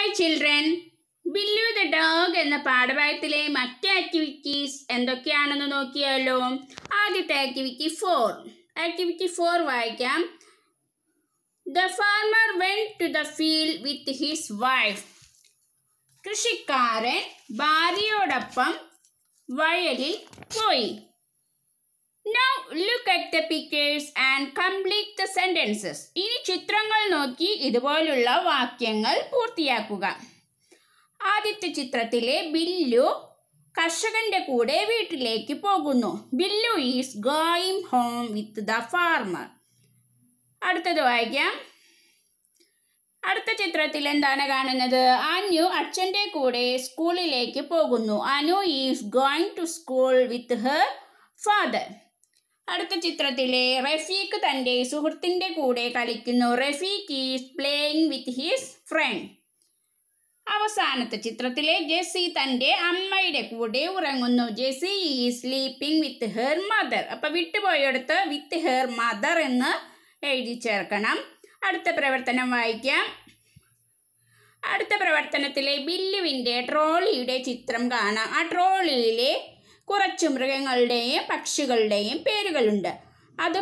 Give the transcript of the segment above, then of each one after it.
Hi children Billu the dog എന്ന പാഠഭാഗത്തിലെ മറ്റ് ആക്ടിവിറ്റീസ് എന്തൊക്കെയാണെന്ന് നോക്കിയാലോ ആദ്യത്തെ ആക്ടിവിറ്റി ഫോർ ആക്ടിവിറ്റി ഫോർ വായിക്കാം the farmer went to the field with his wife കൃഷിക്കാരൻ ഭാര്യയോടൊപ്പം വയലിൽ പോയി Now look at the pictures and complete the sentences. ഈ ചിത്രങ്ങൾ നോക്കി ഇതുപോലുള്ള വാക്യങ്ങൾ പൂർത്തിയാക്കുക ആദ്യത്തെ ചിത്രത്തിലെ ബില്ലു കർഷകന്റെ കൂടെ വീട്ടിലേക്ക് പോകുന്നു Billu is going home with the farmer അടുത്തത് വായിക്കാം അടുത്ത ചിത്രത്തിൽ എന്താണ് കാണുന്നത് അനു അച്ഛൻ്റെ കൂടെ സ്കൂളിലേക്ക് പോകുന്നു Anu is going to school with her father അടുത്ത ചിത്രത്തിലെ റഫീഖ് തൻ്റെ സുഹൃത്തിൻ്റെ കൂടെ കളിക്കുന്നു Rafeeq is playing with his friend അവസാനത്തെ ചിത്രത്തിലെ ജെസ്സി തൻ്റെ അമ്മയുടെ കൂടെ ഉറങ്ങുന്നു Jessie is sleeping with her mother അപ്പോൾ വിട്ടുപോയടുത്ത് വിത്ത് ഹെർ മദർ എന്ന് എഴുതി ചേർക്കണം അടുത്ത പ്രവർത്തനം വായിക്കാം അടുത്ത പ്രവർത്തനത്തിലെ ബില്ലുവിൻ്റെ ട്രോളിയുടെ ചിത്രം കാണാം ആ ട്രോളിയിലെ കുറച്ച് മൃഗങ്ങളുടെയും പക്ഷികളുടെയും പേരുകളുണ്ട് അത്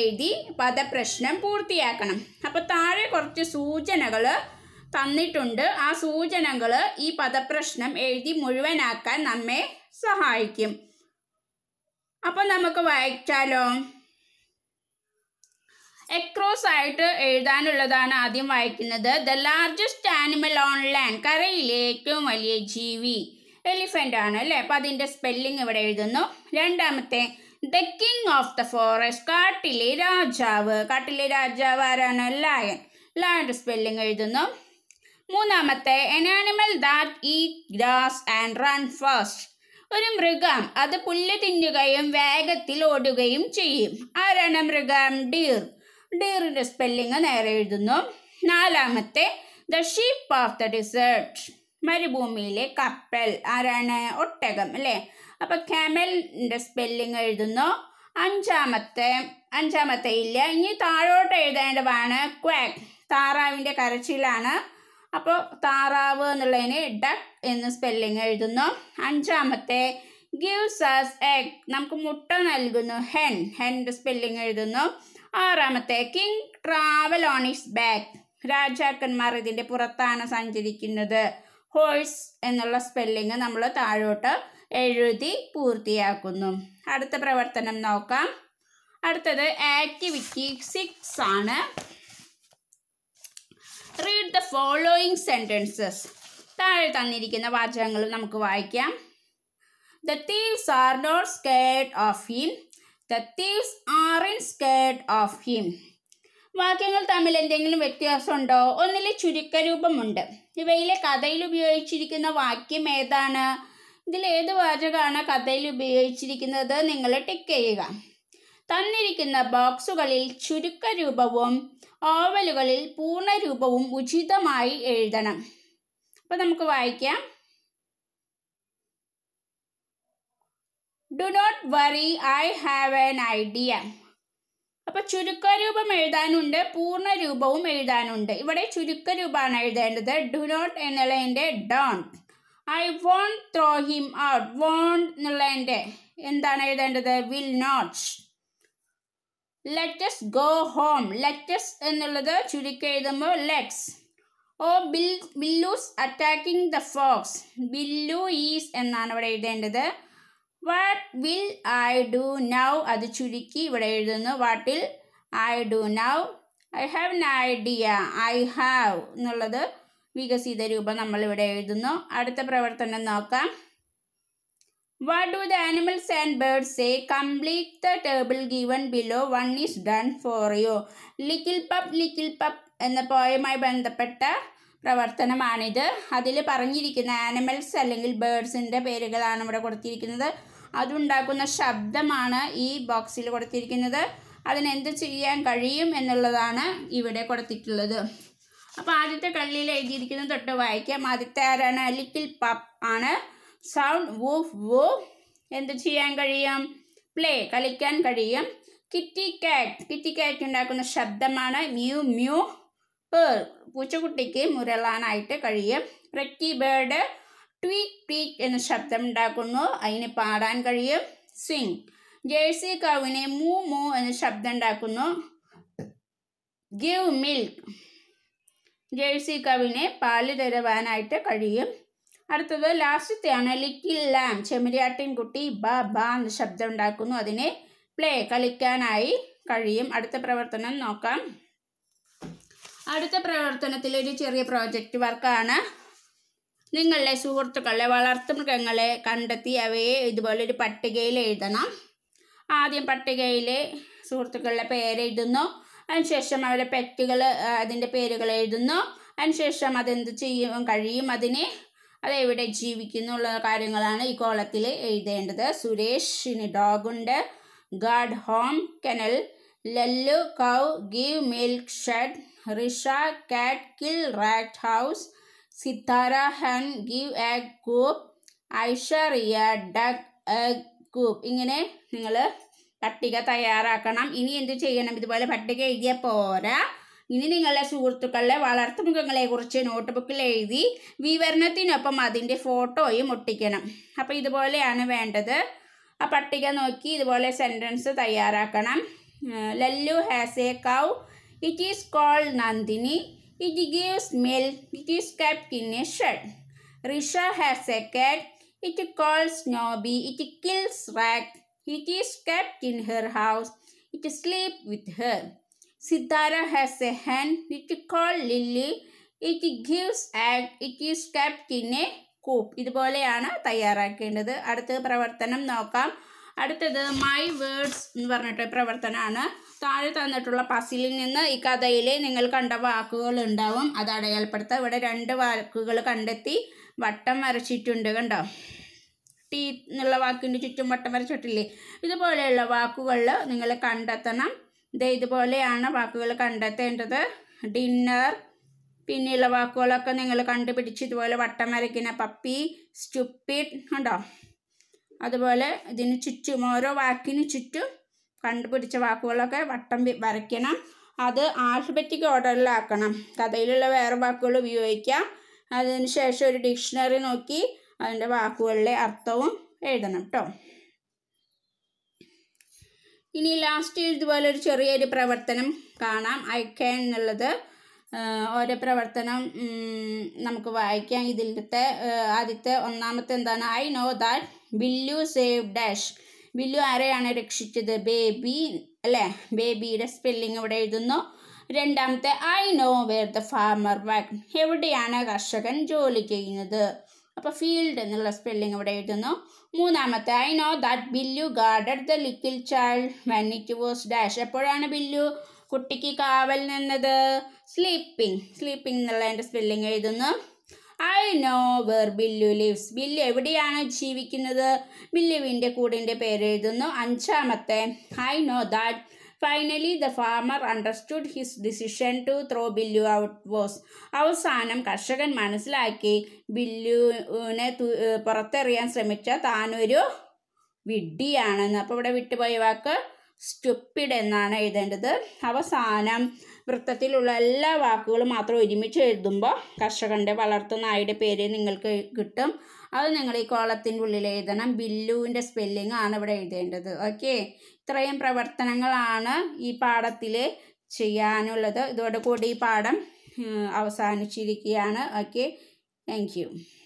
എഴുതി പദപ്രശ്നം പൂർത്തിയാക്കണം അപ്പോൾ താഴെ കുറച്ച് സൂചനകൾ തന്നിട്ടുണ്ട് ആ സൂചനകൾ ഈ പദപ്രശ്നം എഴുതി മുഴുവനാക്കാൻ നമ്മെ സഹായിക്കും അപ്പോൾ നമുക്ക് വായിച്ചാലോ എക്രോസ് ആയിട്ട് എഴുതാനുള്ളതാണ് ആദ്യം വായിക്കുന്നത് the largest animal on land കരയിലെ ഏറ്റവും വലിയ ജീവി എലിഫൻ്റ് ആണ് അല്ലേ അപ്പോൾ അതിൻ്റെ സ്പെല്ലിംഗ് ഇവിടെ എഴുതുന്നു രണ്ടാമത്തെ the king of the forest കാട്ടിലെ രാജാവ് കാട്ടിലെ രാജാവ് ആരാണ് ലയൺ ലയൻ്റെ സ്പെല്ലിംഗ് എഴുതുന്നു മൂന്നാമത്തെ an animal that eat grass and run fast ഒരു മൃഗം അത് പുല്ല് തിന്നുകയും വേഗത്തിൽ ഓടുകയും ചെയ്യും ആരാണ് മൃഗം ഡീർ ഡീറിൻ്റെ സ്പെല്ലിംഗ് നേരെ എഴുതുന്നു നാലാമത്തെ the sheep of the desert മരുഭൂമിയിലെ കപ്പൽ ആരാണ് ഒട്ടകം അല്ലേ അപ്പൊ ക്യാമലിൻ്റെ സ്പെല്ലിംഗ് എഴുതുന്നു അഞ്ചാമത്തെ അഞ്ചാമത്തെ ഇല്ല ഇനി താഴോട്ട് എഴുതേണ്ടതാണ് ക്വാക് താറാവിന്റെ കരച്ചിലാണ് അപ്പോൾ താറാവ് എന്നുള്ളതിന് ഡക്ക് എന്ന് സ്പെല്ലിംഗ് എഴുതുന്നു അഞ്ചാമത്തെ ഗിവ്സ് അസ് എഗ് നമുക്ക് മുട്ട നൽകുന്നു ഹെൻ ഹെൻ്റെ സ്പെല്ലിംഗ് എഴുതുന്നു ആറാമത്തെ king travel on its back രാജാക്കന്മാർ ഇതിൻ്റെ പുറത്താണ് സഞ്ചരിക്കുന്നത് ഹോഴ്സ് എന്നുള്ള സ്പെല്ലിംഗ് നമ്മൾ താഴോട്ട് എഴുതി പൂർത്തിയാക്കുന്നു അടുത്ത പ്രവർത്തനം നോക്കാം അടുത്തത് ആക്ടിവിറ്റി സിക്സ് ആണ് റീഡ് ദ ഫോളോയിങ് സെൻറ്റൻസസ് താഴെ തന്നിരിക്കുന്ന വാചകങ്ങൾ നമുക്ക് വായിക്കാം the thieves are not scared of him the thieves are in scared of him വാക്യങ്ങൾ തമ്മിൽ എന്തെങ്കിലും വ്യത്യാസമുണ്ടോ ഒന്നിൽ ചുരുക്കരൂപമുണ്ട് ഇവയിലെ കഥയിൽ ഉപയോഗിച്ചിരിക്കുന്ന വാക്യം ഏതാണ് ഇതിൽ ഏത് വാചകമാണ് കഥയിൽ ഉപയോഗിച്ചിരിക്കുന്നത് നിങ്ങൾ ടിക്ക് ചെയ്യുക തന്നിരിക്കുന്ന ബോക്സുകളിൽ ചുരുക്കരൂപവും ഓവലുകളിൽ പൂർണ്ണരൂപവും ഉചിതമായി എഴുതണം അപ്പോൾ നമുക്ക് വായിക്കാം do not worry I have an idea ചുരുക്കരൂപം എഴുതാനുണ്ട് രൂപവും എഴുതാനുണ്ട് ഇവിടെ ചുരുക്കരൂപമാണ് എഴുതേണ്ടത് ഡു നോട്ട് എന്നുള്ളതിൻ്റെ don't I won't throw him out won't എന്നുള്ളതിൻ്റെ എന്താണ് എഴുതേണ്ടത് will not let us go home let us എന്നുള്ളത് ചുരുക്കി എഴുതുമ്പോൾ let's oh Bill Billu's attacking the fox Billu is എന്നാണ് ഇവിടെ എഴുതേണ്ടത് what will I do now അത് ചുരുക്കി ഇവിടെ എഴുതുന്നു what'll I do now I have an idea I have എന്നുള്ളത് വികസിത രൂപം നമ്മളിവിടെ എഴുതുന്നു അടുത്ത പ്രവർത്തനം നോക്കാം what do the animals and birds say complete the table given below one is done for you little pup little pup എന്ന പോയമായി ബന്ധപ്പെട്ട പ്രവർത്തനമാണിത് അതിൽ പറഞ്ഞിരിക്കുന്ന ആനിമൽസ് അല്ലെങ്കിൽ ബേർഡ്സിൻ്റെ പേരുകളാണ് ഇവിടെ കൊടുത്തിരിക്കുന്നത് അതുണ്ടാക്കുന്ന ശബ്ദമാണ് ഈ ബോക്സിൽ കൊടുത്തിരിക്കുന്നത് അതിനെന്ത് ചെയ്യാൻ കഴിയും എന്നുള്ളതാണ് ഇവിടെ കൊടുത്തിട്ടുള്ളത് അപ്പോൾ ആദ്യത്തെ കള്ളിയിൽ എഴുതിയിരിക്കുന്നത് തൊട്ട് വായിക്കാം ആദ്യത്തെ ആരാണ് ലിറ്റിൽ പപ്പ് ആണ് സൗണ്ട് വൂഫ് വൂ എന്ത് ചെയ്യാൻ കഴിയും പ്ലേ കളിക്കാൻ കഴിയും കിറ്റി കാറ്റ് കിറ്റി കാറ്റ് ഉണ്ടാക്കുന്ന ശബ്ദമാണ് മ്യൂ മ്യൂ പേർ പൂച്ചക്കുട്ടിക്ക് മുരളാനായിട്ട് കഴിയും പ്രറ്റി ബേർഡ് ട്വീറ്റ് ട്വീക് എന്ന ശബ്ദം ഉണ്ടാക്കുന്നു അതിന് പാടാൻ കഴിയും സ്വിങ് ജേഴ്സി കവിനെ മൂ മൂ എന്ന ശബ്ദം ഉണ്ടാക്കുന്നു ഗിവ് മിൽക്ക് ജേഴ്സി കവിനെ പാല് തരുവാനായിട്ട് കഴിയും അടുത്തത് ലാസ്റ്റത്തെയാണ് ലിറ്റിൽ ലാം ചെമ്മരിയാട്ടിൻ കുട്ടി ബ ബ എന്ന ശബ്ദം ഉണ്ടാക്കുന്നു അതിനെ പ്ലേ കളിക്കാനായി കഴിയും അടുത്ത പ്രവർത്തനം നോക്കാം അടുത്ത പ്രവർത്തനത്തിൽ ഒരു ചെറിയ പ്രോജക്റ്റ് വർക്കാണ് നിങ്ങളുടെ സുഹൃത്തുക്കളെ വളർത്തുമൃഗങ്ങളെ കണ്ടെത്തി അവയെ ഒരു പട്ടികയിൽ എഴുതണം ആദ്യം പട്ടികയിൽ സുഹൃത്തുക്കളുടെ പേര് എഴുതുന്നു അതിനുശേഷം അവരുടെ പെറ്റുകൾ അതിൻ്റെ പേരുകൾ എഴുതുന്നു അതിനുശേഷം അതെന്ത് ചെയ്യും കഴിയും അതിനെ അതെവിടെ ജീവിക്കുന്നുള്ള കാര്യങ്ങളാണ് ഈ കോളത്തിൽ എഴുതേണ്ടത് സുരേഷിന് ഡോഗുണ്ട് guard home kennel Lallu cow give milk shed Risha cat kill rat house Sithara hen give a coop ഐഷറിയ ഡഗ് എ കൂപ്പ് ഇങ്ങനെ നിങ്ങൾ പട്ടിക തയ്യാറാക്കണം ഇനി എന്ത് ചെയ്യണം ഇതുപോലെ പട്ടിക എഴുതിയ പോരാ ഇനി നിങ്ങളുടെ സുഹൃത്തുക്കളുടെ വളർത്തുമൃഗങ്ങളെക്കുറിച്ച് നോട്ട് ബുക്കിൽ എഴുതി വിവരണത്തിനൊപ്പം അതിൻ്റെ ഫോട്ടോയും ഒട്ടിക്കണം അപ്പോൾ ഇതുപോലെയാണ് വേണ്ടത് ആ പട്ടിക നോക്കി ഇതുപോലെ സെൻറ്റൻസ് തയ്യാറാക്കണം Lallu has a cow it is called Nandini It gives milk. It is kept in a shed. Risha has a cat. It calls Nobby. It kills rat. It is kept in her house. It sleeps with her. Sitara has a hen. It calls Lily. It gives egg. It is kept in a coop. ഇതുപോലെയാണ് തയ്യാറാക്കേണ്ടത് അടുത്ത പ്രവർത്തനം നോക്കാം അടുത്തത് my words എന്ന് പറഞ്ഞിട്ട് പ്രവർത്തനമാണ് താഴെ തന്നിട്ടുള്ള പസിലിൽ നിന്ന് ഈ കഥയിൽ നിങ്ങൾ കണ്ട വാക്കുകൾ ഉണ്ടാവും അത് അടയാളപ്പെടുത്തുക ഇവിടെ രണ്ട് വാക്കുകൾ കണ്ടെത്തി വട്ടം വരച്ചിട്ടുണ്ട് കണ്ടോ ടീ എന്നുള്ള വാക്കിൻ്റെ ചുറ്റും വട്ടം വരച്ചിട്ടില്ലേ ഇതുപോലെയുള്ള വാക്കുകളിൽ നിങ്ങൾ കണ്ടെത്തണം ഇത് ഇതുപോലെയാണ് വാക്കുകൾ കണ്ടെത്തേണ്ടത് ഡിന്നർ പിന്നെയുള്ള വാക്കുകളൊക്കെ നിങ്ങൾ കണ്ടുപിടിച്ച് ഇതുപോലെ വട്ടം വരയ്ക്കുന്ന പപ്പി സ്റ്റുപ്പിഡ് ഉണ്ടോ അതുപോലെ ഇതിന് ചുറ്റും ഓരോ വാക്കിന് ചുറ്റും കണ്ടുപിടിച്ച വാക്കുകളൊക്കെ വട്ടം വരയ്ക്കണം അത് ആൽഫബറ്റിക് ഓർഡറിലാക്കണം കഥയിലുള്ള വേറെ വാക്കുകൾ ഉപയോഗിക്കാം അതിനുശേഷം ഒരു ഡിക്ഷണറി നോക്കി അതിൻ്റെ വാക്കുകളുടെ അർത്ഥവും എഴുതണം കേട്ടോ ഇനി ലാസ്റ്റ് ഇതുപോലെ ഒരു ചെറിയൊരു പ്രവർത്തനം കാണാം അയക്കാൻ എന്നുള്ളത് ഓരോ പ്രവർത്തനം നമുക്ക് വായിക്കാം ഇതിൻ്റെ ആദ്യത്തെ ഒന്നാമത്തെ എന്താണ് I know that Billu save dash Billu ആരെയാണ് രക്ഷിച്ചത് ബേബി അല്ലേ ബേബിയുടെ സ്പെല്ലിംഗ് ഇവിടെ എഴുതുന്നു രണ്ടാമത്തെ I know where the farmer work എവിടെയാണ് കർഷകൻ ജോലി ചെയ്യുന്നത് അപ്പോൾ ഫീൽഡ് എന്നുള്ള സ്പെല്ലിംഗ് ഇവിടെ എഴുതുന്നു മൂന്നാമത്തെ I know that Billu guarded the little child when it was dash എപ്പോഴാണ് ബില്ലു കുട്ടിക്ക് കാവൽ നിന്നത് സ്ലീപ്പിംഗ് സ്ലീപ്പിംഗ് എന്നുള്ളതിൻ്റെ എൻ്റെ സ്പെല്ലിംഗ് എഴുതുന്നു I know where Billu lives ബില്ല് എവിടെയാണ് ജീവിക്കുന്നത് ബില്ലുവിൻ്റെ കൂടിൻ്റെ പേരെഴുതുന്നു അഞ്ചാമത്തെ I know that finally the farmer understood his decision to throw Billu out was അവസാനം കർഷകൻ മനസ്സിലാക്കി ബില്ലുവിനെ പുറത്തെറിയാൻ ശ്രമിച്ച താനൊരു വിഡ്ഡിയാണെന്ന് അപ്പോൾ ഇവിടെ വിട്ടുപോയ വാക്ക് സ്റ്റുപ്പിഡ് എന്നാണ് എഴുതേണ്ടത് അവസാനം വൃത്തത്തിലുള്ള എല്ലാ വാക്കുകളും മാത്രം ഒരുമിച്ച് എഴുതുമ്പോൾ കർഷകൻ്റെ നായുടെ പേര് നിങ്ങൾക്ക് കിട്ടും അത് നിങ്ങൾ ഈ കോളത്തിൻ്റെ ഉള്ളിൽ എഴുതണം ബില്ലുവിൻ്റെ സ്പെല്ലിംഗ് ആണ് ഇവിടെ എഴുതേണ്ടത് ഓക്കെ ഇത്രയും പ്രവർത്തനങ്ങളാണ് ഈ പാഠത്തിൽ ചെയ്യാനുള്ളത് ഇതോടുകൂടി ഈ പാഠം അവസാനിച്ചിരിക്കുകയാണ് ഓക്കെ താങ്ക്